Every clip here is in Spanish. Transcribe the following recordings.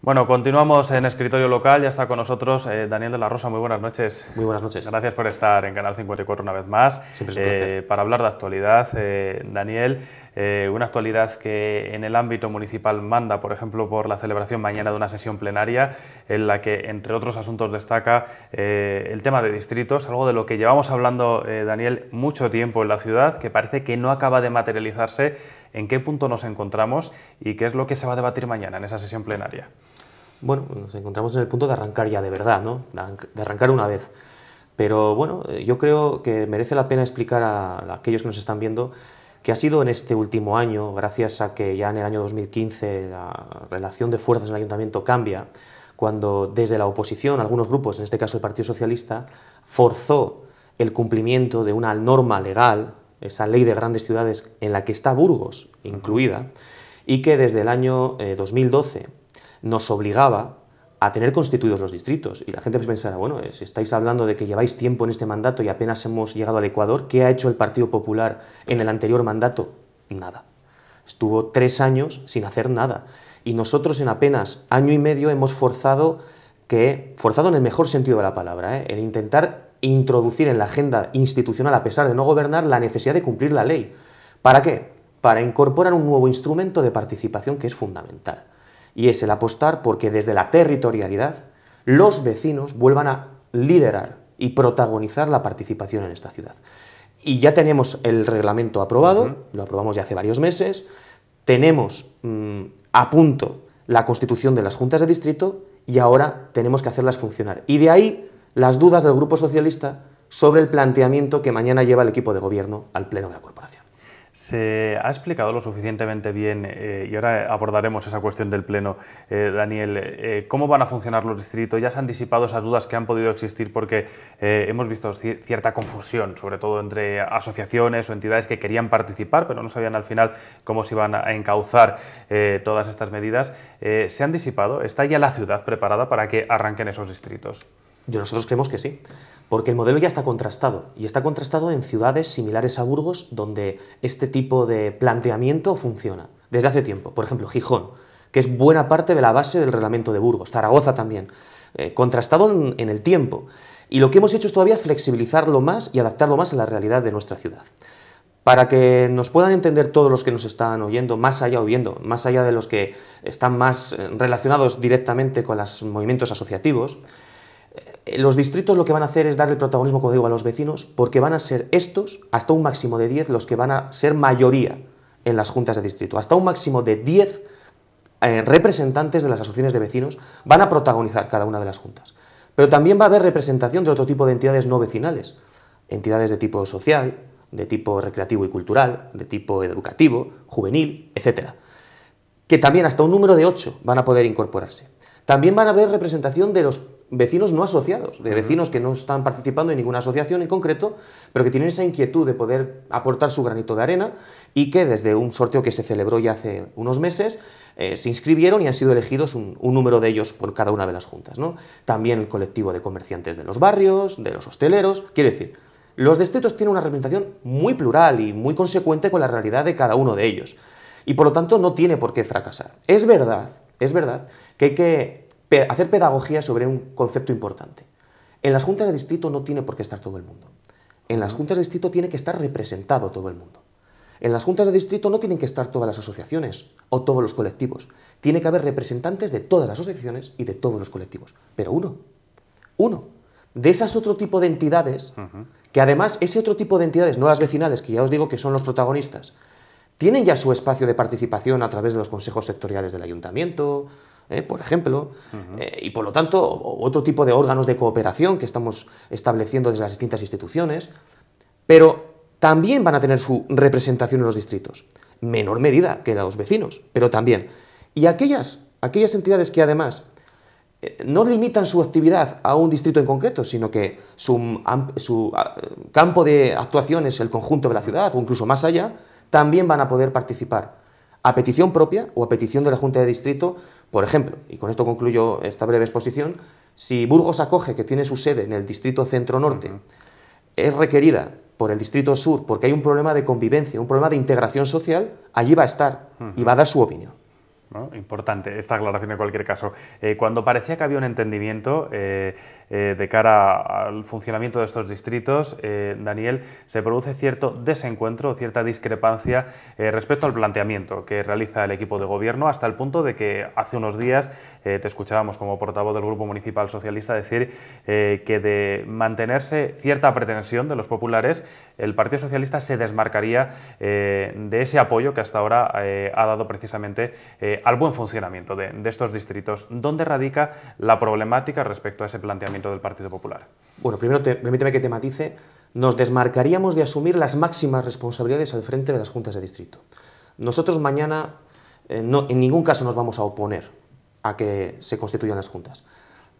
Bueno, continuamos en escritorio local. Ya está con nosotros eh, Daniel de la Rosa. Muy buenas noches. Muy buenas noches. Gracias por estar en Canal 54 una vez más. Siempre es eh, para hablar de actualidad, eh, Daniel, una actualidad que en el ámbito municipal manda, por ejemplo, por la celebración mañana de una sesión plenaria en la que, entre otros asuntos, destaca el tema de distritos, algo de lo que llevamos hablando, Daniel, mucho tiempo en la ciudad, que parece que no acaba de materializarse. ¿En qué punto nos encontramos y qué es lo que se va a debatir mañana en esa sesión plenaria? bueno, nos encontramos en el punto de arrancar ya de verdad, ¿no? De arrancar una vez. Pero bueno, eh, yo creo que merece la pena explicar a, aquellos que nos están viendo que ha sido en este último año, gracias a que ya en el año 2015 la relación de fuerzas en el ayuntamiento cambia, cuando desde la oposición, algunos grupos, en este caso el Partido Socialista, forzó el cumplimiento de una norma legal, esa ley de grandes ciudades en la que está Burgos incluida, y que desde el año 2012 eh, nos obligaba a tener constituidos los distritos. Y la gente pues pensará, bueno, eh, si estáis hablando de que lleváis tiempo en este mandato y apenas hemos llegado al Ecuador, ¿qué ha hecho el Partido Popular en el anterior mandato? Nada. Estuvo tres años sin hacer nada. Y nosotros en apenas año y medio hemos forzado que, forzado en el mejor sentido de la palabra, ¿eh? el intentar introducir en la agenda institucional, a pesar de no gobernar, la necesidad de cumplir la ley. ¿Para qué? Para incorporar un nuevo instrumento de participación que es fundamental y es el apostar porque desde la territorialidad los vecinos vuelvan a liderar y protagonizar la participación en esta ciudad. Y ya tenemos el reglamento aprobado, lo aprobamos ya hace varios meses, tenemos mm, a punto la constitución de las juntas de distrito y ahora tenemos que hacerlas funcionar. Y de ahí las dudas del Grupo Socialista sobre el planteamiento que mañana lleva el equipo de gobierno al Pleno de la Corporación. ¿Se ha explicado lo suficientemente bien, eh, y ahora abordaremos esa cuestión del Pleno, eh, Daniel, eh, cómo van a funcionar los distritos? ¿Ya se han disipado esas dudas que han podido existir porque hemos visto cierta confusión, sobre todo entre asociaciones o entidades que querían participar, pero no sabían al final cómo se iban a encauzar todas estas medidas? ¿Se han disipado? ¿Está ya la ciudad preparada para que arranquen esos distritos? Yo nosotros creemos que sí, porque el modelo ya está contrastado y está contrastado en ciudades similares a Burgos donde este tipo de planteamiento funciona desde hace tiempo. Por ejemplo, Gijón, que es buena parte de la base del reglamento de Burgos, Zaragoza también, eh, contrastado en, en el tiempo. Y lo que hemos hecho es todavía flexibilizarlo más y adaptarlo más a la realidad de nuestra ciudad. Para que nos puedan entender todos los que nos están oyendo, más allá oyendo, más allá de los que están más eh, relacionados directamente con los movimientos asociativos, los distritos lo que van a hacer es dar el protagonismo, como digo, a los vecinos, porque van a ser estos, hasta un máximo de 10, los que van a ser mayoría en las juntas de distrito. Hasta un máximo de 10 eh, representantes de las asociaciones de vecinos van a protagonizar cada una de las juntas. Pero también va a haber representación de otro tipo de entidades no vecinales, entidades de tipo social, de tipo recreativo y cultural, de tipo educativo, juvenil, etc. Que también hasta un número de 8 van a poder incorporarse. También van a haber representación de los vecinos no asociados, de vecinos que no están participando en ninguna asociación en concreto, pero que tienen esa inquietud de poder aportar su granito de arena y que desde un sorteo que se celebró ya hace unos meses eh, se inscribieron y han sido elegidos un, número de ellos por cada una de las juntas. ¿no? También el colectivo de comerciantes de los barrios, de los hosteleros, quiero decir, los distritos tienen una representación muy plural y muy consecuente con la realidad de cada uno de ellos. Y por lo tanto no tiene por qué fracasar. Es verdad, es verdad que hay que hacer pedagogía sobre un concepto importante. En las juntas de distrito no tiene por qué estar todo el mundo. En las juntas de distrito tiene que estar representado todo el mundo. En las juntas de distrito no tienen que estar todas las asociaciones o todos los colectivos. Tiene que haber representantes de todas las asociaciones y de todos los colectivos. Pero uno. Uno. De esas otro tipo de entidades, que además ese otro tipo de entidades, no las vecinales, que ya os digo que son los protagonistas, tienen ya su espacio de participación a través de los consejos sectoriales del ayuntamiento, ¿eh? por ejemplo, eh, y por lo tanto otro tipo de órganos de cooperación que estamos estableciendo desde las distintas instituciones, pero también van a tener su representación en los distritos, menor medida que los vecinos, pero también. Y aquellas, aquellas entidades que además eh, no limitan su actividad a un distrito en concreto, sino que su, ah, campo de actuación es el conjunto de la ciudad o incluso más allá, también van a poder participar a petición propia o a petición de la Junta de Distrito por ejemplo, y con esto concluyo esta breve exposición, si Burgos acoge que tiene su sede en el distrito centro-norte, es requerida por el distrito sur porque hay un problema de convivencia, un problema de integración social, allí va a estar y va a dar su opinión. Importante esta aclaración en cualquier caso. Eh, cuando parecía que había un entendimiento eh, eh, de cara al funcionamiento de estos distritos, Daniel, se produce cierto desencuentro, cierta discrepancia respecto al planteamiento que realiza el equipo de gobierno, hasta el punto de que hace unos días te escuchábamos como portavoz del Grupo Municipal Socialista decir que de mantenerse cierta pretensión de los populares, el Partido Socialista se desmarcaría de ese apoyo que hasta ahora ha dado precisamente al buen funcionamiento de, estos distritos. ¿Dónde radica la problemática respecto a ese planteamiento del Partido Popular? Bueno, primero permíteme que te matice. Nos desmarcaríamos de asumir las máximas responsabilidades al frente de las juntas de distrito. Nosotros mañana eh, no, en ningún caso nos vamos a oponer a que se constituyan las juntas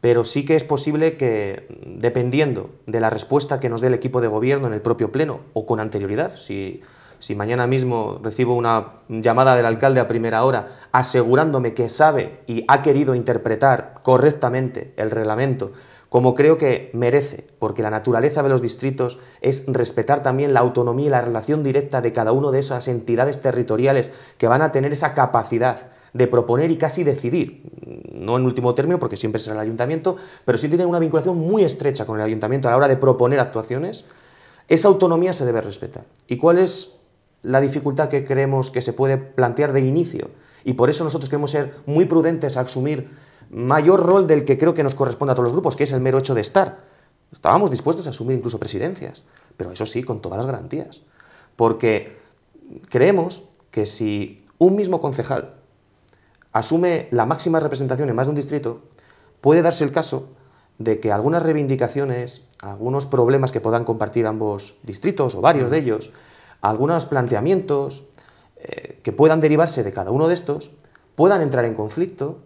pero sí que es posible que, dependiendo de la respuesta que nos dé el equipo de gobierno en el propio Pleno o con anterioridad, si si mañana mismo recibo una llamada del alcalde a primera hora asegurándome que sabe y ha querido interpretar correctamente el reglamento, como creo que merece, porque la naturaleza de los distritos es respetar también la autonomía y la relación directa de cada una de esas entidades territoriales que van a tener esa capacidad de proponer y casi decidir, no en último término porque siempre será el ayuntamiento, pero sí tienen una vinculación muy estrecha con el ayuntamiento a la hora de proponer actuaciones, esa autonomía se debe respetar. ¿Y cuál es la dificultad que creemos que se puede plantear de inicio. Y por eso nosotros queremos ser muy prudentes a asumir mayor rol del que creo que nos corresponde a todos los grupos, que es el mero hecho de estar. Estábamos dispuestos a asumir incluso presidencias, pero eso sí, con todas las garantías. Porque creemos que si un mismo concejal asume la máxima representación en más de un distrito, puede darse el caso de que algunas reivindicaciones, algunos problemas que puedan compartir ambos distritos o varios de ellos, algunos planteamientos eh, que puedan derivarse de cada uno de estos puedan entrar en conflicto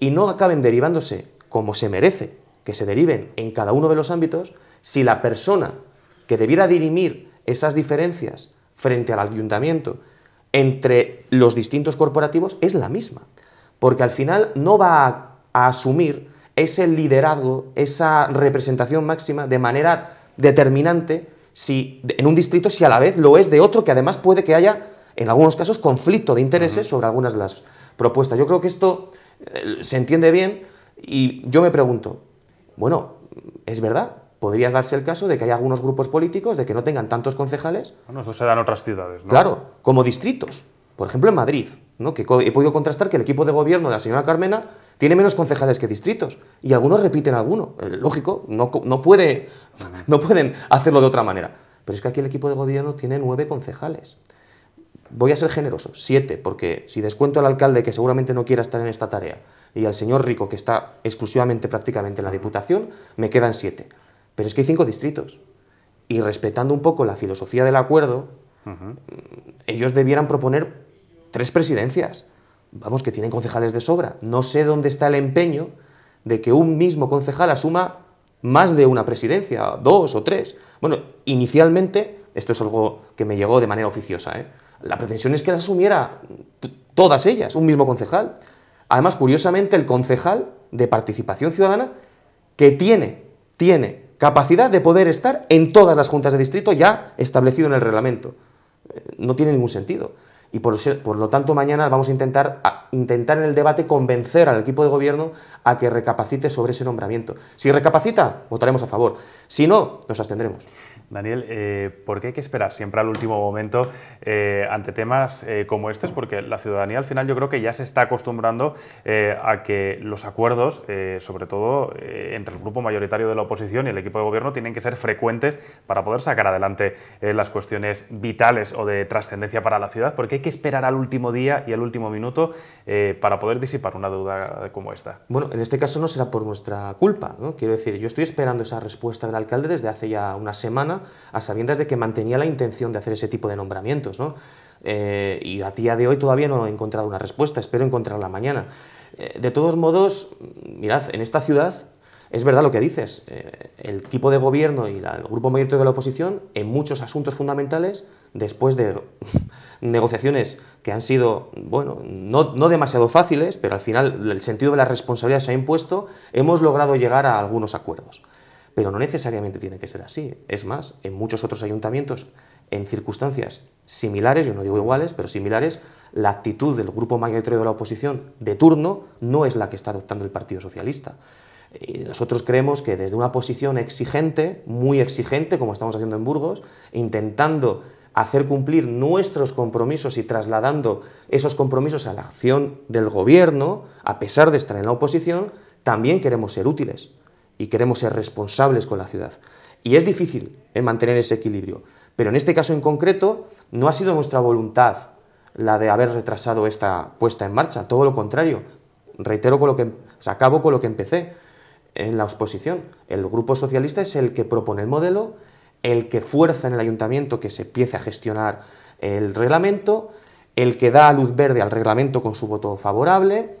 y no acaben derivándose como se merece que se deriven en cada uno de los ámbitos si la persona que debiera dirimir esas diferencias frente al ayuntamiento entre los distintos corporativos es la misma. Porque al final no va a, asumir ese liderazgo, esa representación máxima de manera determinante si en un distrito si a la vez lo es de otro que además puede que haya, en algunos casos, conflicto de intereses sobre algunas de las propuestas. Yo creo que esto eh, se entiende bien y yo me pregunto, bueno, es verdad, podría darse el caso de que haya algunos grupos políticos de que no tengan tantos concejales. Bueno, eso se en otras ciudades, ¿no? Claro, como distritos. Por ejemplo, en Madrid, ¿no? que he podido contrastar que el equipo de gobierno de la señora Carmena tiene menos concejales que distritos y algunos repiten alguno. Eh, lógico, no, puede, no pueden hacerlo de otra manera. Pero es que aquí el equipo de gobierno tiene nueve concejales. Voy a ser generoso, siete, porque si descuento al alcalde que seguramente no quiera estar en esta tarea y al señor Rico que está exclusivamente prácticamente en la Diputación, me quedan siete. Pero es que hay cinco distritos. Y respetando un poco la filosofía del acuerdo, mm, ellos debieran proponer tres presidencias vamos, que tienen concejales de sobra. No sé dónde está el empeño de que un mismo concejal asuma más de una presidencia, dos o tres. Bueno, inicialmente, esto es algo que me llegó de manera oficiosa, ¿eh? la pretensión es que las asumiera todas ellas, un mismo concejal. Además, curiosamente, el concejal de participación ciudadana que tiene, tiene capacidad de poder estar en todas las juntas de distrito ya establecido en el reglamento. Eh, no tiene ningún sentido y por, lo tanto mañana vamos a intentar, a intentar en el debate convencer al equipo de gobierno a que recapacite sobre ese nombramiento. Si recapacita, votaremos a favor. Si no, nos abstendremos. Daniel, eh, ¿por qué hay que esperar siempre al último momento eh, ante temas eh, como estos? Porque la ciudadanía al final yo creo que ya se está acostumbrando a que los acuerdos, sobre todo entre el grupo mayoritario de la oposición y el equipo de gobierno, tienen que ser frecuentes para poder sacar adelante las cuestiones vitales o de trascendencia para la ciudad. ¿Por qué hay que esperar al último día y al último minuto para poder disipar una duda como esta? Bueno, en este caso no será por nuestra culpa. Quiero decir, yo estoy esperando esa respuesta del alcalde desde hace ya una semana a sabiendas de que mantenía la intención de hacer ese tipo de nombramientos. ¿no? Eh, y a día de hoy todavía no he encontrado una respuesta, espero encontrarla mañana. Eh, de todos modos, mirad, en esta ciudad es verdad lo que dices, eh, el tipo de gobierno y el grupo mayoritario de la oposición en muchos asuntos fundamentales, después de negociaciones que han sido, bueno, no, demasiado fáciles, pero al final el sentido de la responsabilidad se ha impuesto, hemos logrado llegar a algunos acuerdos. Pero no necesariamente tiene que ser así. Es más, en muchos otros ayuntamientos, en circunstancias similares, yo no digo iguales, pero similares, la actitud del grupo mayoritario de la oposición de turno no es la que está adoptando el Partido Socialista. Eh, nosotros creemos que desde una posición exigente, muy exigente, como estamos haciendo en Burgos, intentando hacer cumplir nuestros compromisos y trasladando esos compromisos a la acción del gobierno, a pesar de estar en la oposición, también queremos ser útiles y queremos ser responsables con la ciudad. Y es difícil eh, mantener ese equilibrio, pero en este caso en concreto no ha sido nuestra voluntad la de haber retrasado esta puesta en marcha, todo lo contrario. Reitero con lo que, o sea, acabo con lo que empecé en la oposición El Grupo Socialista es el que propone el modelo, el que fuerza en el ayuntamiento que se empiece a gestionar el reglamento, el que da luz verde al reglamento con su voto favorable,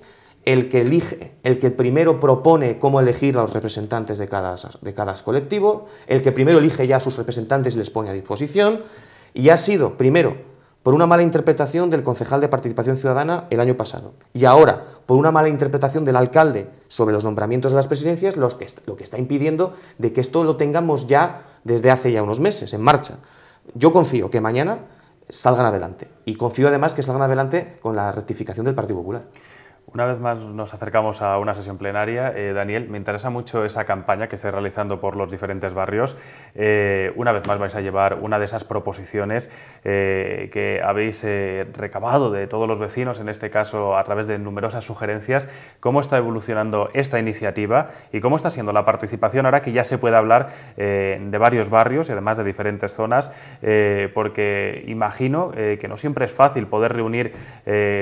el que elige, el que primero propone cómo elegir a los representantes de cada, de cada colectivo, el que primero elige ya a sus representantes y les pone a disposición, y ha sido, primero, por una mala interpretación del concejal de participación ciudadana el año pasado, y ahora, por una mala interpretación del alcalde sobre los nombramientos de las presidencias, lo que está impidiendo de que esto lo tengamos ya desde hace ya unos meses, en marcha. Yo confío que mañana salgan adelante, y confío además que salgan adelante con la rectificación del Partido Popular. Una vez más nos acercamos a una sesión plenaria. Eh, Daniel, me interesa mucho esa campaña que estáis realizando por los diferentes barrios. Eh, una vez más vais a llevar una de esas proposiciones eh, que habéis recabado de todos los vecinos, en este caso a través de numerosas sugerencias. ¿Cómo está evolucionando esta iniciativa y cómo está siendo la participación ahora que ya se puede hablar de varios barrios y además de diferentes zonas? porque imagino que no siempre es fácil poder reunir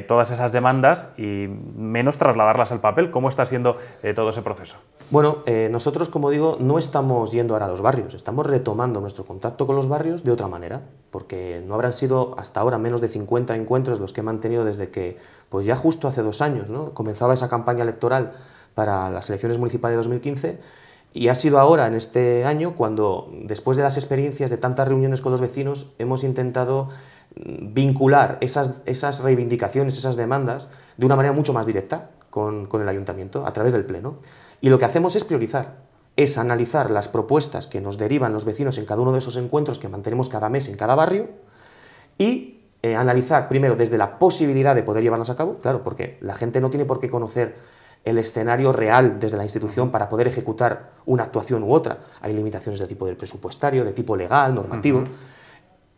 todas esas demandas y menos trasladarlas al papel. ¿Cómo está siendo eh, todo ese proceso? Bueno, eh, nosotros, como digo, no estamos yendo ahora a los barrios, estamos retomando nuestro contacto con los barrios de otra manera, porque no habrán sido hasta ahora menos de 50 encuentros los que he mantenido desde que, pues ya justo hace dos años, ¿no? comenzaba esa campaña electoral para las elecciones municipales de 2015. Y ha sido ahora, en este año, cuando, después de las experiencias de tantas reuniones con los vecinos, hemos intentado vincular esas, reivindicaciones, esas demandas, de una manera mucho más directa con, el ayuntamiento, a través del Pleno. Y lo que hacemos es priorizar, es analizar las propuestas que nos derivan los vecinos en cada uno de esos encuentros que mantenemos cada mes en cada barrio y eh, analizar primero desde la posibilidad de poder llevarlas a cabo, claro, porque la gente no tiene por qué conocer el escenario real desde la institución para poder ejecutar una actuación u otra. Hay limitaciones de tipo presupuestario, de tipo legal, normativo.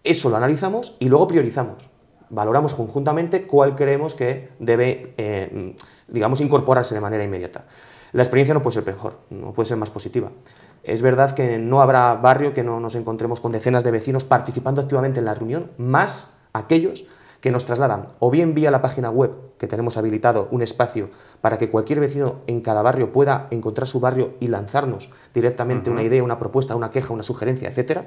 Eso lo analizamos y luego priorizamos. Valoramos conjuntamente cuál creemos que debe, eh, mm, digamos, incorporarse de manera inmediata. La experiencia no puede ser mejor, no puede ser más positiva. Es verdad que no habrá barrio que no nos encontremos con decenas de vecinos participando activamente en la reunión, más aquellos que nos trasladan o bien vía la página web, que tenemos habilitado un espacio para que cualquier vecino en cada barrio pueda encontrar su barrio y lanzarnos directamente una idea, una propuesta, una queja, una sugerencia, etcétera,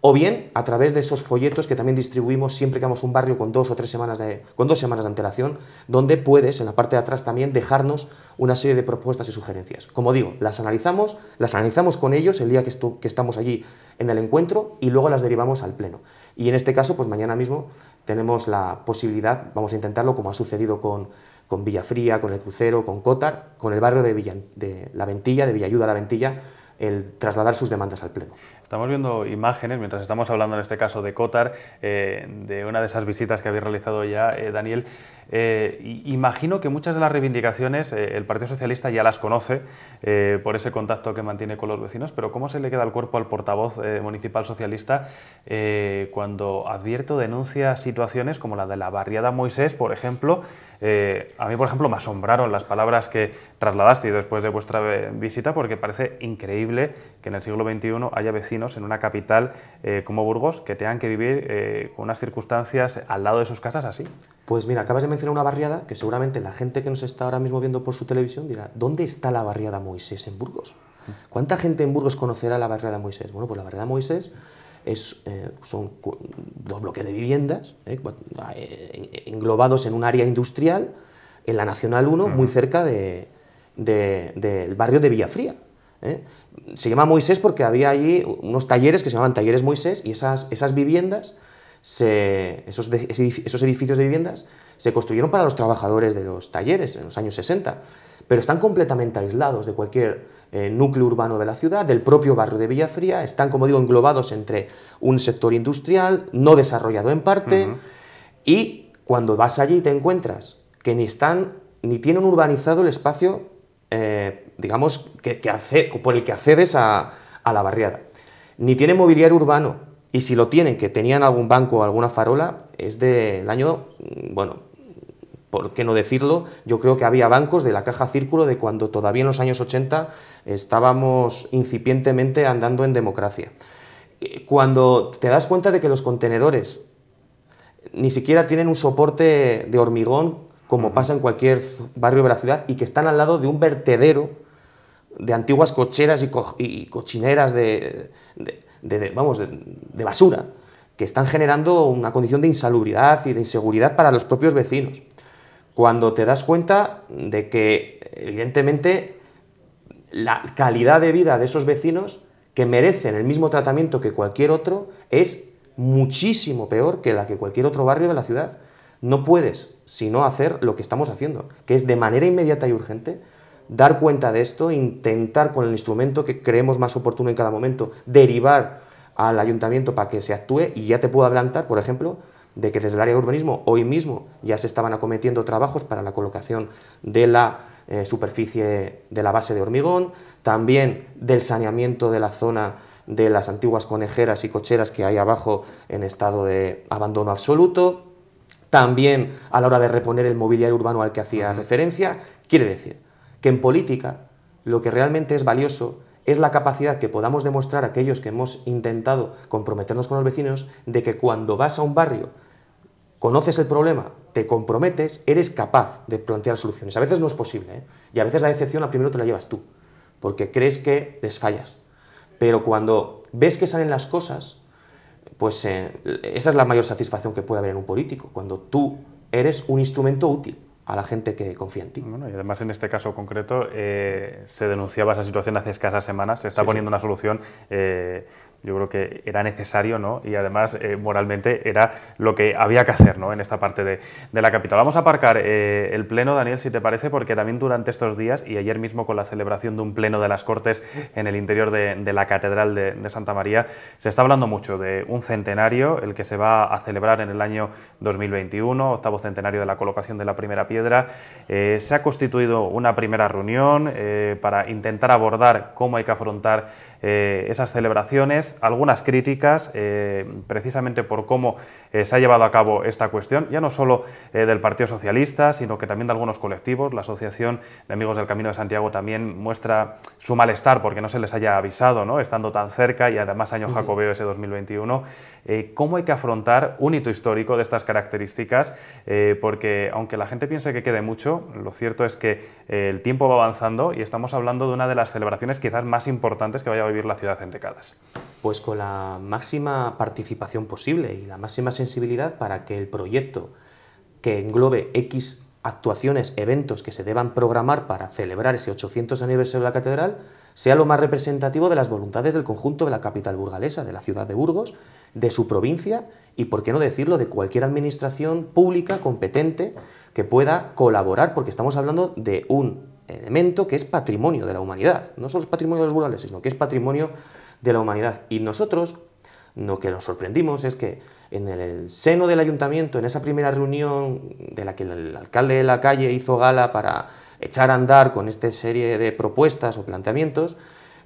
o bien a través de esos folletos que también distribuimos siempre que vamos a un barrio con dos o tres semanas de, con dos semanas de antelación, donde puedes en la parte de atrás también dejarnos una serie de propuestas y sugerencias. Como digo, las analizamos, las analizamos con ellos el día que, estamos allí en el encuentro y luego las derivamos al pleno. Y en este caso, pues mañana mismo tenemos la posibilidad, vamos a intentarlo como ha sucedido con, con Villafría, con el crucero, con Cotar, con el barrio de, Villa, de La Ventilla, de Villayuda La Ventilla, el trasladar sus demandas al pleno. Estamos viendo imágenes, mientras estamos hablando en este caso de Cotar, eh, de una de esas visitas que habéis realizado ya, eh, Daniel. Eh, imagino que muchas de las reivindicaciones el Partido Socialista ya las conoce por ese contacto que mantiene con los vecinos, pero ¿cómo se le queda el cuerpo al portavoz municipal socialista cuando advierto, denuncia situaciones como la de la barriada Moisés, por ejemplo? a mí, por ejemplo, me asombraron las palabras que trasladaste después de vuestra visita porque parece increíble que en el siglo XXI haya vecinos en una capital eh, como Burgos que tengan que vivir eh, con unas circunstancias al lado de sus casas así? Pues mira, acabas de mencionar una barriada que seguramente la gente que nos está ahora mismo viendo por su televisión dirá, ¿dónde está la barriada Moisés en Burgos? ¿Cuánta gente en Burgos conocerá la barriada Moisés? Bueno, pues la barriada Moisés es, eh, son dos bloques de viviendas englobados en un área industrial en la Nacional 1, muy cerca del barrio de Villafría. ¿eh? Se llama Moisés porque había allí unos talleres que se llamaban talleres Moisés y esas, esas viviendas, esos, edificios de viviendas, se construyeron para los trabajadores de los talleres en los años 60, pero están completamente aislados de cualquier eh, núcleo urbano de la ciudad, del propio barrio de Villafría, están, como digo, englobados entre un sector industrial no desarrollado en parte y cuando vas allí te encuentras que ni están ni tienen urbanizado el espacio eh, digamos, que, por el que accedes a, a la barriada. Ni tiene mobiliario urbano, y si lo tienen, que tenían algún banco o alguna farola, es del año, mm, bueno, por qué no decirlo, yo creo que había bancos de la caja círculo de cuando todavía en los años 80 estábamos incipientemente andando en democracia. Cuando te das cuenta de que los contenedores ni siquiera tienen un soporte de hormigón como pasa en cualquier barrio de la ciudad y que están al lado de un vertedero, de antiguas cocheras y, cochineras de, vamos, de, basura, que están generando una condición de insalubridad y de inseguridad para los propios vecinos. Cuando te das cuenta de que, evidentemente, la calidad de vida de esos vecinos que merecen el mismo tratamiento que cualquier otro es muchísimo peor que la que cualquier otro barrio de la ciudad. No puedes, sino hacer lo que estamos haciendo, que es de manera inmediata y urgente dar cuenta de esto, intentar con el instrumento que creemos más oportuno en cada momento, derivar al ayuntamiento para que se actúe y ya te puedo adelantar, por ejemplo, de que desde el área de urbanismo hoy mismo ya se estaban acometiendo trabajos para la colocación de la eh, superficie de la base de hormigón, también del saneamiento de la zona de las antiguas conejeras y cocheras que hay abajo en estado de abandono absoluto, también a la hora de reponer el mobiliario urbano al que hacía referencia, quiere decir que en política lo que realmente es valioso es la capacidad que podamos demostrar aquellos que hemos intentado comprometernos con los vecinos de que cuando vas a un barrio, conoces el problema, te comprometes, eres capaz de plantear soluciones. A veces no es posible ¿eh? y a veces la decepción la primero te la llevas tú, porque crees que les fallas. Pero cuando ves que salen las cosas, pues eh, esa es la mayor satisfacción que puede haber en un político, cuando tú eres un instrumento útil a la gente que confía en ti. Bueno, y además en este caso concreto eh, se denunciaba esa situación hace escasas semanas, se está poniendo una solución eh, yo creo que era necesario ¿no? y además eh, moralmente era lo que había que hacer ¿no? en esta parte de, la capital. Vamos a aparcar eh, el pleno, Daniel, si te parece, porque también durante estos días y ayer mismo con la celebración de un pleno de las Cortes en el interior de, la Catedral de, Santa María, se está hablando mucho de un centenario, el que se va a celebrar en el año 2021, octavo centenario de la colocación de la primera piedra. Eh, se ha constituido una primera reunión para intentar abordar cómo hay que afrontar eh, esas celebraciones, algunas críticas eh, precisamente por cómo eh, se ha llevado a cabo esta cuestión, ya no solo del Partido Socialista, sino que también de algunos colectivos. La Asociación de Amigos del Camino de Santiago también muestra su malestar porque no se les haya avisado, ¿no? estando tan cerca y además año jacobeo ese 2021. Eh, cómo hay que afrontar un hito histórico de estas características, eh, porque aunque la gente piense que quede mucho, lo cierto es que eh, el tiempo va avanzando y estamos hablando de una de las celebraciones quizás más importantes que vaya a vivir la ciudad en décadas. Pues con la máxima participación posible y la máxima sensibilidad para que el proyecto que englobe X actuaciones, eventos que se deban programar para celebrar ese 800 aniversario de la catedral, sea lo más representativo de las voluntades del conjunto de la capital burgalesa, de la ciudad de Burgos, de su provincia y, por qué no decirlo, de cualquier administración pública competente que pueda colaborar, porque estamos hablando de un elemento que es patrimonio de la humanidad. No solo es patrimonio de los burgaleses, sino que es patrimonio de la humanidad. Y nosotros, lo que nos sorprendimos es que en el seno del ayuntamiento, en esa primera reunión de la que el alcalde de la calle hizo gala para echar a andar con esta serie de propuestas o planteamientos,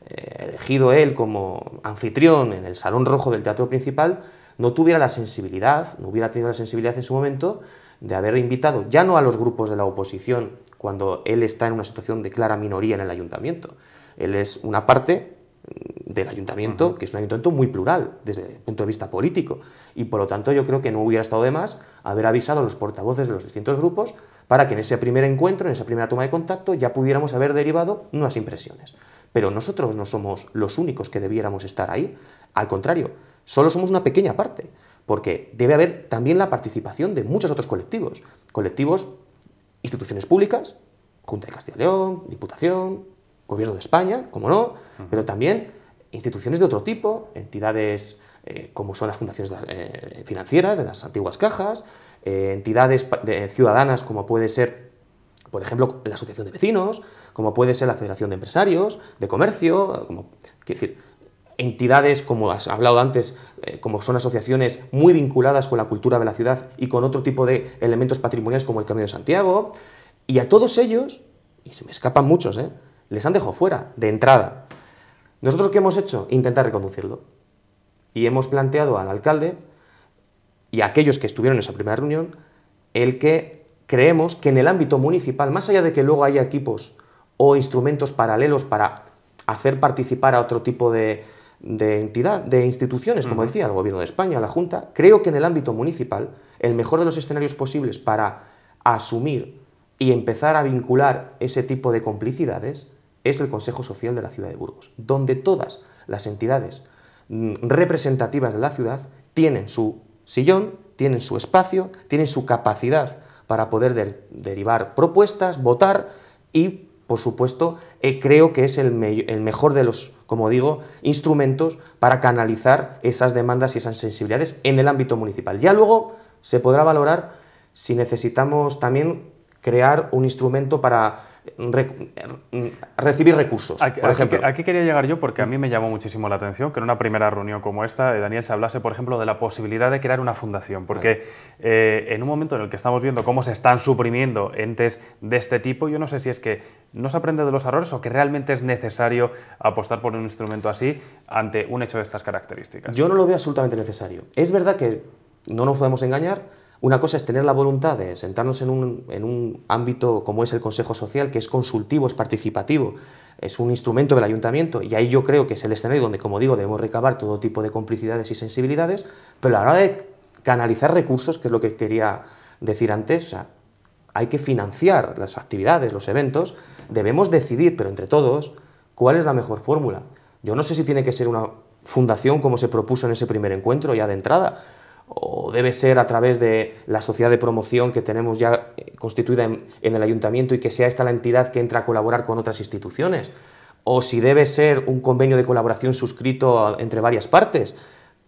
eh, elegido él como anfitrión en el Salón Rojo del Teatro Principal, no tuviera la sensibilidad, no hubiera tenido la sensibilidad en su momento de haber invitado ya no a los grupos de la oposición cuando él está en una situación de clara minoría en el ayuntamiento. Él es una parte mm, del ayuntamiento, que es un ayuntamiento muy plural desde el punto de vista político. Y por lo tanto yo creo que no hubiera estado de más haber avisado a los portavoces de los distintos grupos para que en ese primer encuentro, en esa primera toma de contacto, ya pudiéramos haber derivado nuevas impresiones. Pero nosotros no somos los únicos que debiéramos estar ahí, al contrario, solo somos una pequeña parte, porque debe haber también la participación de muchos otros colectivos, colectivos, instituciones públicas, Junta de Castilla y León, Diputación, Gobierno de España, como no, pero también instituciones de otro tipo, entidades eh, como son las fundaciones eh, financieras de las antiguas cajas, eh, entidades ciudadanas como puede ser, por ejemplo, la Asociación de Vecinos, como puede ser la Federación de Empresarios, de Comercio, como, decir, entidades, como has hablado antes, eh, como son asociaciones muy vinculadas con la cultura de la ciudad y con otro tipo de elementos patrimoniales como el Camino de Santiago, y a todos ellos, y se me escapan muchos, eh, les han dejado fuera, de entrada. ¿Nosotros qué hemos hecho? Intentar reconducirlo. Y hemos planteado al alcalde y aquellos que estuvieron en esa primera reunión, el que creemos que en el ámbito municipal, más allá de que luego haya equipos o instrumentos paralelos para hacer participar a otro tipo de, entidad, de instituciones, como decía, el Gobierno de España, la Junta, creo que en el ámbito municipal, el mejor de los escenarios posibles para asumir y empezar a vincular ese tipo de complicidades es el Consejo Social de la Ciudad de Burgos, donde todas las entidades mm, representativas de la ciudad tienen su sillón, tienen su espacio, tienen su capacidad para poder derivar propuestas, votar y, por supuesto, eh, creo que es el, el mejor de los, como digo, instrumentos para canalizar esas demandas y esas sensibilidades en el ámbito municipal. Ya luego se podrá valorar si necesitamos también crear un instrumento para recibir recursos, por ejemplo. Aquí, quería llegar yo porque a mí me llamó muchísimo la atención que en una primera reunión como esta de eh, Daniel se hablase, por ejemplo, de la posibilidad de crear una fundación, porque eh, en un momento en el que estamos viendo cómo se están suprimiendo entes de este tipo, yo no sé si es que no se aprende de los errores o que realmente es necesario apostar por un instrumento así ante un hecho de estas características. Yo no lo veo absolutamente necesario. Es verdad que, no nos podemos engañar, una cosa es tener la voluntad de sentarnos en un, ámbito como es el Consejo Social, que es consultivo, es participativo, es un instrumento del ayuntamiento, y ahí yo creo que es el escenario donde, como digo, debemos recabar todo tipo de complicidades y sensibilidades, pero a la hora de canalizar recursos, que es lo que quería decir antes, hay que financiar las actividades, los eventos, debemos decidir, pero entre todos, cuál es la mejor fórmula. Yo no sé si tiene que ser una fundación como se propuso en ese primer encuentro ya de entrada, o debe ser a través de la sociedad de promoción que tenemos ya eh, constituida en, el ayuntamiento y que sea esta la entidad que entra a colaborar con otras instituciones, o si debe ser un convenio de colaboración suscrito entre varias partes.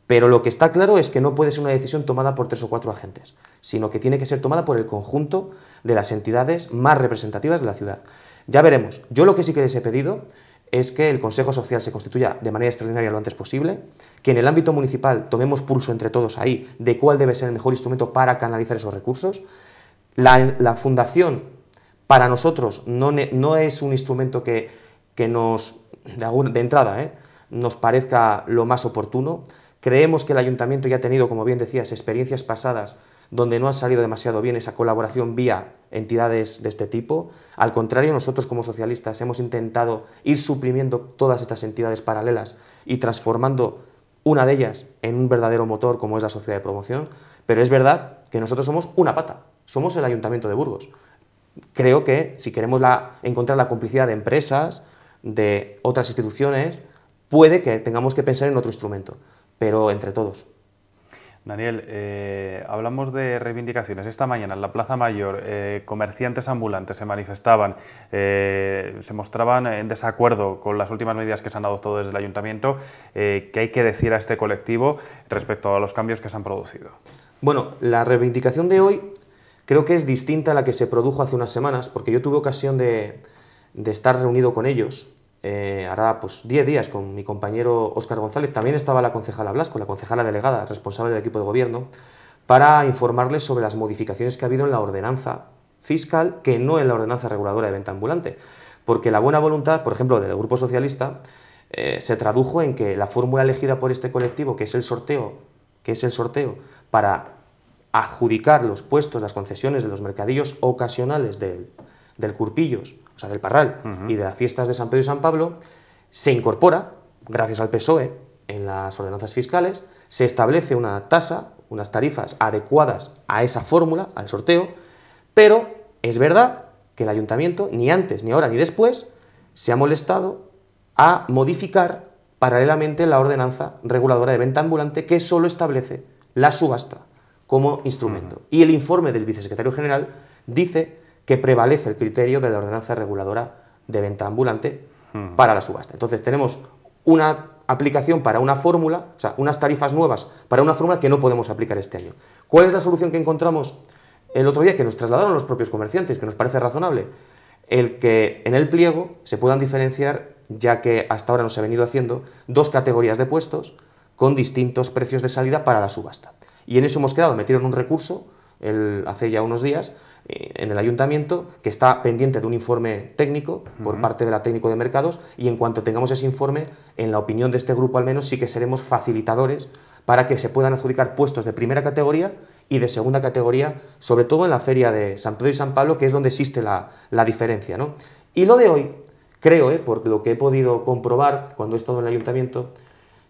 Pero lo que está claro es que no puede ser una decisión tomada por tres o cuatro agentes, sino que tiene que ser tomada por el conjunto de las entidades más representativas de la ciudad. Ya veremos. Yo lo que sí que les he pedido es que el Consejo Social se constituya de manera extraordinaria lo antes posible, que en el ámbito municipal tomemos pulso entre todos ahí de cuál debe ser el mejor instrumento para canalizar esos recursos. La, fundación para nosotros no, es un instrumento que, nos, de, de entrada, ¿eh? nos parezca lo más oportuno. Creemos que el ayuntamiento ya ha tenido, como bien decías, experiencias pasadas donde no ha salido demasiado bien esa colaboración vía entidades de este tipo. Al contrario, nosotros como socialistas hemos intentado ir suprimiendo todas estas entidades paralelas y transformando una de ellas en un verdadero motor como es la sociedad de promoción, pero es verdad que nosotros somos una pata, somos el Ayuntamiento de Burgos. Creo que si queremos encontrar la complicidad de empresas, de otras instituciones, puede que tengamos que pensar en otro instrumento, pero entre todos. Daniel, eh, hablamos de reivindicaciones. Esta mañana en la Plaza Mayor eh, comerciantes ambulantes se manifestaban, eh, se mostraban en desacuerdo con las últimas medidas que se han adoptado desde el ayuntamiento. ¿Qué hay que decir a este colectivo respecto a los cambios que se han producido? Bueno, la reivindicación de hoy creo que es distinta a la que se produjo hace unas semanas, porque yo tuve ocasión de estar reunido con ellos ahora eh, hará pues 10 días con mi compañero Óscar González, también estaba la concejala Blasco, la concejala delegada, responsable del equipo de gobierno, para informarles sobre las modificaciones que ha habido en la ordenanza fiscal, que no en la ordenanza reguladora de venta ambulante, porque la buena voluntad, por ejemplo, del Grupo Socialista, eh, se tradujo en que la fórmula elegida por este colectivo, que es el sorteo, que es el sorteo para adjudicar los puestos, las concesiones de los mercadillos ocasionales del, del Curpillos, o sea, del Parral, y de las fiestas de San Pedro y San Pablo, se incorpora, gracias al PSOE, en las ordenanzas fiscales, se establece una tasa, unas tarifas adecuadas a esa fórmula, al sorteo, pero es verdad que el ayuntamiento, ni antes, ni ahora, ni después, se ha molestado a modificar paralelamente la ordenanza reguladora de venta ambulante que solo establece la subasta como instrumento. Y el informe del vicesecretario general dice que prevalece el criterio de la ordenanza reguladora de venta ambulante para la subasta. Entonces tenemos una aplicación para una fórmula, o sea, unas tarifas nuevas para una fórmula que no podemos aplicar este año. ¿Cuál es la solución que encontramos el otro día que nos trasladaron los propios comerciantes, que nos parece razonable? El que en el pliego se puedan diferenciar, ya que hasta ahora no se ha venido haciendo, dos categorías de puestos con distintos precios de salida para la subasta. Y en eso hemos quedado, metieron un recurso hace ya unos días, eh, en el ayuntamiento que está pendiente de un informe técnico por parte de la técnico de mercados y en cuanto tengamos ese informe, en la opinión de este grupo al menos, sí que seremos facilitadores para que se puedan adjudicar puestos de primera categoría y de segunda categoría, sobre todo en la feria de San Pedro y San Pablo, que es donde existe la, diferencia. Y lo de hoy, creo, ¿eh? por lo que he podido comprobar cuando he estado en el ayuntamiento,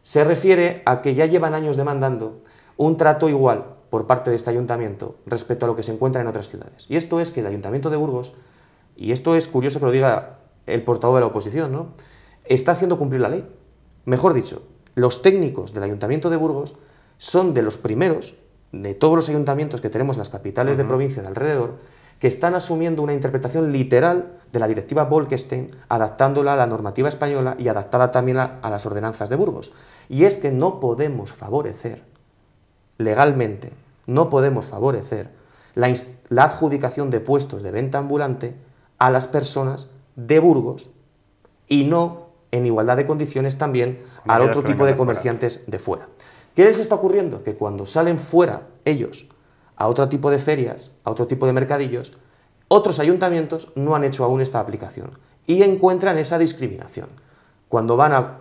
se refiere a que ya llevan años demandando un trato igual por parte de este ayuntamiento respecto a lo que se encuentra en otras ciudades. Y esto es que el ayuntamiento de Burgos, y esto es curioso que lo diga el portavoz de la oposición, ¿no? está haciendo cumplir la ley. Mejor dicho, los técnicos del ayuntamiento de Burgos son de los primeros, de todos los ayuntamientos que tenemos en las capitales de provincia de alrededor, que están asumiendo una interpretación literal de la directiva Bolkestein, adaptándola a la normativa española y adaptada también a las ordenanzas de Burgos. Y es que no podemos favorecer legalmente no podemos favorecer la, adjudicación de puestos de venta ambulante a las personas de Burgos y no en igualdad de condiciones también al otro tipo de comerciantes de fuera. ¿Qué les está ocurriendo? Que cuando salen fuera ellos a otro tipo de ferias, a otro tipo de mercadillos, otros ayuntamientos no han hecho aún esta aplicación y encuentran esa discriminación. Cuando van a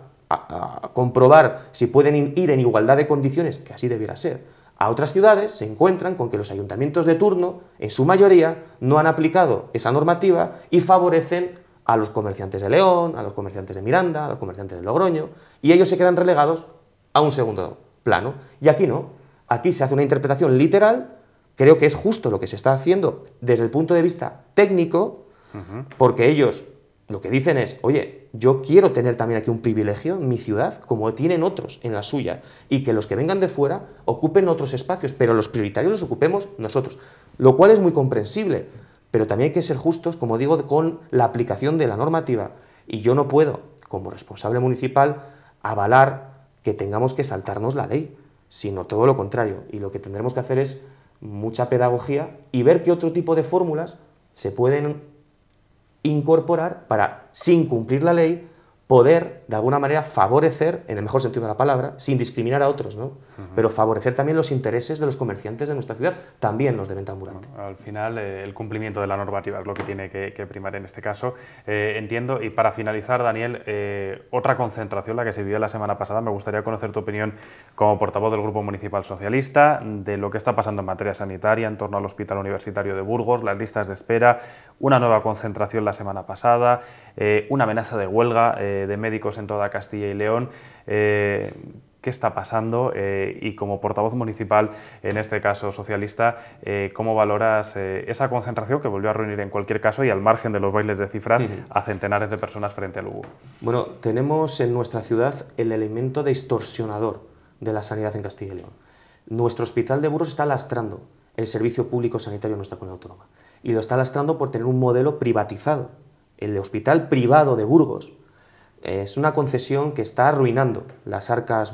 comprobar si pueden ir en igualdad de condiciones, que así debiera ser, a otras ciudades se encuentran con que los ayuntamientos de turno, en su mayoría, no han aplicado esa normativa y favorecen a los comerciantes de León, a los comerciantes de Miranda, a los comerciantes de Logroño, y ellos se quedan relegados a un segundo plano. Y aquí no, aquí se hace una interpretación literal, creo que es justo lo que se está haciendo desde el punto de vista técnico, porque ellos lo que dicen es, oye, yo quiero tener también aquí un privilegio en mi ciudad, como tienen otros en la suya, y que los que vengan de fuera ocupen otros espacios, pero los prioritarios los ocupemos nosotros, lo cual es muy comprensible, pero también hay que ser justos, como digo, con la aplicación de la normativa, y yo no puedo, como responsable municipal, avalar que tengamos que saltarnos la ley, sino todo lo contrario, y lo que tendremos que hacer es mucha pedagogía y ver qué otro tipo de fórmulas se pueden incorporar para, sin cumplir la ley, poder, de alguna manera, favorecer, en el mejor sentido de la palabra, sin discriminar a otros, ¿no? pero favorecer también los intereses de los comerciantes de nuestra ciudad, también los de venta ambulante. al final, eh, el cumplimiento de la normativa es lo que tiene que, primar en este caso. Eh, entiendo, y para finalizar, Daniel, eh, otra concentración, la que se vivió la semana pasada, me gustaría conocer tu opinión como portavoz del Grupo Municipal Socialista, de lo que está pasando en materia sanitaria en torno al Hospital Universitario de Burgos, las listas de espera, una nueva concentración la semana pasada, eh, una amenaza de huelga eh, de médicos en toda Castilla y León. Eh, ¿Qué está pasando? y como portavoz municipal, en este caso socialista, ¿cómo valoras esa concentración que volvió a reunir en cualquier caso y al margen de los bailes de cifras a centenares de personas frente al Lugo? Bueno, tenemos en nuestra ciudad el elemento distorsionador de la sanidad en Castilla y León. Nuestro hospital de Burgos está lastrando el servicio público sanitario en nuestra comunidad autónoma y lo está lastrando por tener un modelo privatizado el hospital privado de Burgos eh, es una concesión que está arruinando las arcas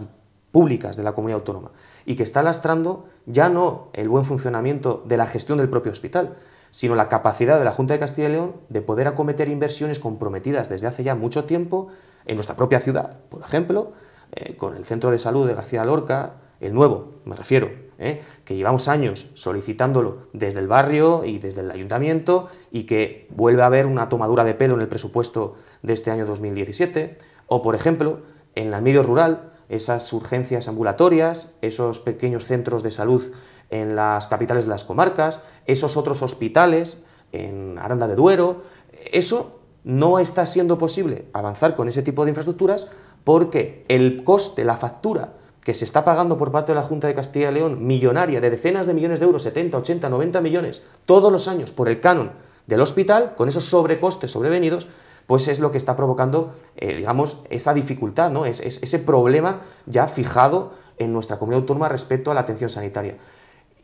públicas de la comunidad autónoma y que está lastrando ya no el buen funcionamiento de la gestión del propio hospital, sino la capacidad de la Junta de Castilla y León de poder acometer inversiones comprometidas desde hace ya mucho tiempo en nuestra propia ciudad, por ejemplo, eh, con el centro de salud de García Lorca, el nuevo, me refiero, ¿eh? que llevamos años solicitándolo desde el barrio y desde el ayuntamiento y que vuelve a haber una tomadura de pelo en el presupuesto de este año 2017, o por ejemplo, en el medio rural, esas urgencias ambulatorias, esos pequeños centros de salud en las capitales de las comarcas, esos otros hospitales en Aranda de Duero, eso no está siendo posible avanzar con ese tipo de infraestructuras porque el coste, la factura que se está pagando por parte de la Junta de Castilla y León, millonaria, de decenas de millones de euros, 70, 80, 90 millones, todos los años por el canon del hospital, con esos sobrecostes sobrevenidos, pues es lo que está provocando, eh, digamos, esa dificultad, ¿no? Es, ese problema ya fijado en nuestra comunidad autónoma respecto a la atención sanitaria.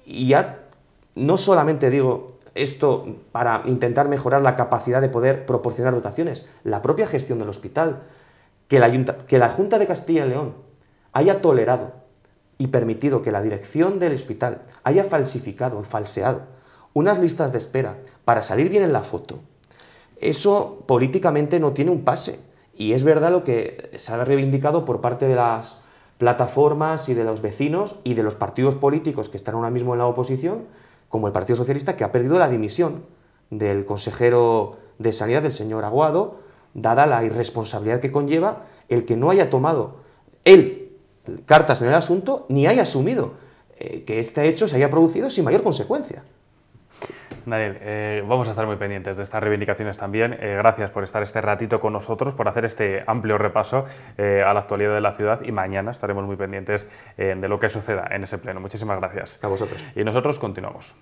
Y ya no solamente digo esto para intentar mejorar la capacidad de poder proporcionar dotaciones, la propia gestión del hospital, que la, que la Junta de Castilla y León haya tolerado y permitido que la dirección del hospital haya falsificado, falseado unas listas de espera para salir bien en la foto, eso políticamente no tiene un pase. Y es verdad lo que se ha reivindicado por parte de las plataformas y de los vecinos y de los partidos políticos que están ahora mismo en la oposición, como el Partido Socialista, que ha perdido la dimisión del consejero de Sanidad, del señor Aguado, dada la irresponsabilidad que conlleva el que no haya tomado él cartas en el asunto ni haya asumido eh, que este hecho se haya producido sin mayor consecuencia. Daniel, eh, vamos a estar muy pendientes de estas reivindicaciones también. Eh, gracias por estar este ratito con nosotros, por hacer este amplio repaso a la actualidad de la ciudad y mañana estaremos muy pendientes de lo que suceda en ese pleno. Muchísimas gracias. A vosotros. Y nosotros continuamos.